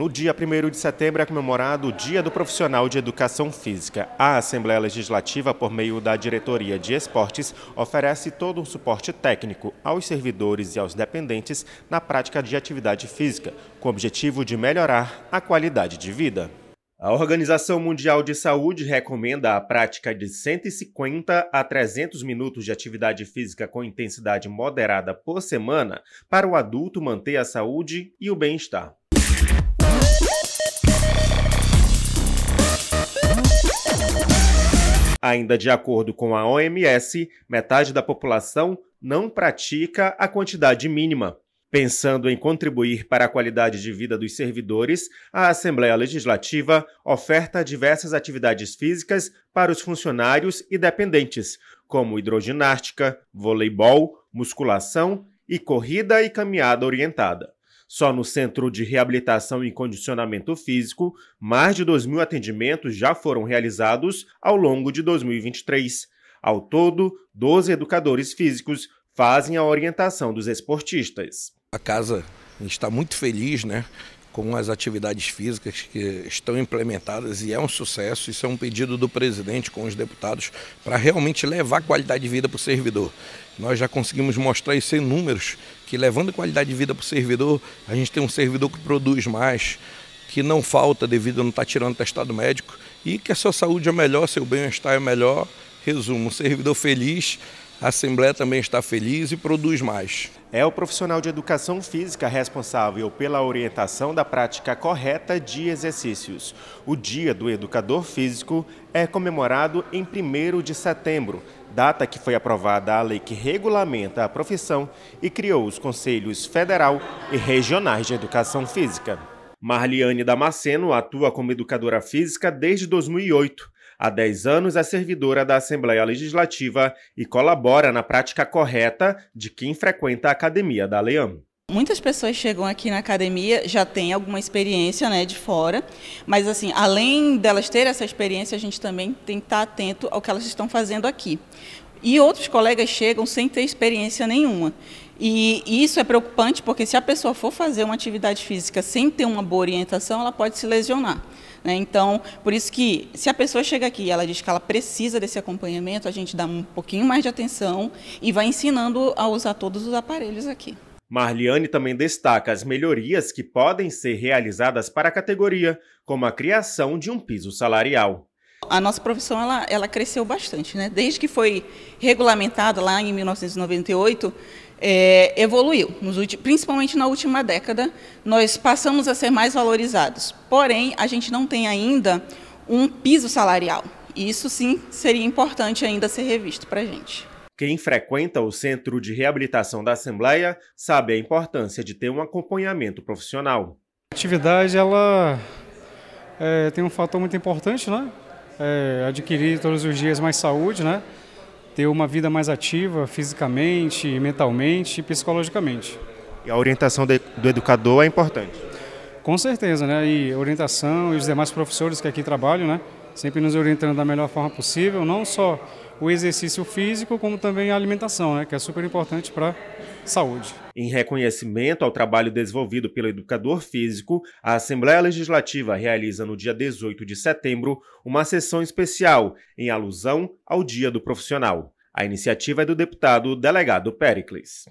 No dia 1 de setembro é comemorado o Dia do Profissional de Educação Física. A Assembleia Legislativa, por meio da Diretoria de Esportes, oferece todo o suporte técnico aos servidores e aos dependentes na prática de atividade física, com o objetivo de melhorar a qualidade de vida. A Organização Mundial de Saúde recomenda a prática de 150 a 300 minutos de atividade física com intensidade moderada por semana para o adulto manter a saúde e o bem-estar. Ainda de acordo com a OMS, metade da população não pratica a quantidade mínima. Pensando em contribuir para a qualidade de vida dos servidores, a Assembleia Legislativa oferta diversas atividades físicas para os funcionários e dependentes, como hidroginástica, voleibol, musculação e corrida e caminhada orientada. Só no Centro de Reabilitação e Condicionamento Físico, mais de 2 mil atendimentos já foram realizados ao longo de 2023. Ao todo, 12 educadores físicos fazem a orientação dos esportistas. A casa a gente está muito feliz, né? com as atividades físicas que estão implementadas e é um sucesso. Isso é um pedido do presidente com os deputados para realmente levar qualidade de vida para o servidor. Nós já conseguimos mostrar isso em números, que levando qualidade de vida para o servidor, a gente tem um servidor que produz mais, que não falta devido a não estar tá tirando testado médico e que a sua saúde é melhor, seu bem-estar é melhor. Resumo, um servidor feliz a Assembleia também está feliz e produz mais. É o profissional de educação física responsável pela orientação da prática correta de exercícios. O Dia do Educador Físico é comemorado em 1 de setembro, data que foi aprovada a lei que regulamenta a profissão e criou os conselhos federal e regionais de educação física. Marliane Damasceno atua como educadora física desde 2008 Há 10 anos é servidora da Assembleia Legislativa e colabora na prática correta de quem frequenta a academia da Leão. Muitas pessoas chegam aqui na academia, já têm alguma experiência né, de fora, mas assim, além delas terem essa experiência, a gente também tem que estar atento ao que elas estão fazendo aqui. E outros colegas chegam sem ter experiência nenhuma. E isso é preocupante porque se a pessoa for fazer uma atividade física sem ter uma boa orientação, ela pode se lesionar. Né? Então, por isso que se a pessoa chega aqui e ela diz que ela precisa desse acompanhamento, a gente dá um pouquinho mais de atenção e vai ensinando a usar todos os aparelhos aqui. Marliane também destaca as melhorias que podem ser realizadas para a categoria, como a criação de um piso salarial. A nossa profissão ela, ela cresceu bastante, né? Desde que foi regulamentada lá em 1998, é, evoluiu, últimos, principalmente na última década, nós passamos a ser mais valorizados. Porém, a gente não tem ainda um piso salarial. Isso sim seria importante ainda ser revisto para a gente. Quem frequenta o Centro de Reabilitação da Assembleia sabe a importância de ter um acompanhamento profissional. A atividade ela é, tem um fator muito importante, né? é, adquirir todos os dias mais saúde, né? ter uma vida mais ativa fisicamente, mentalmente e psicologicamente. E a orientação de, do educador é importante? Com certeza, né? E orientação e os demais professores que aqui trabalham, né? Sempre nos orientando da melhor forma possível, não só o exercício físico, como também a alimentação, né, que é super importante para saúde. Em reconhecimento ao trabalho desenvolvido pelo educador físico, a Assembleia Legislativa realiza no dia 18 de setembro uma sessão especial em alusão ao Dia do Profissional. A iniciativa é do deputado delegado Pericles.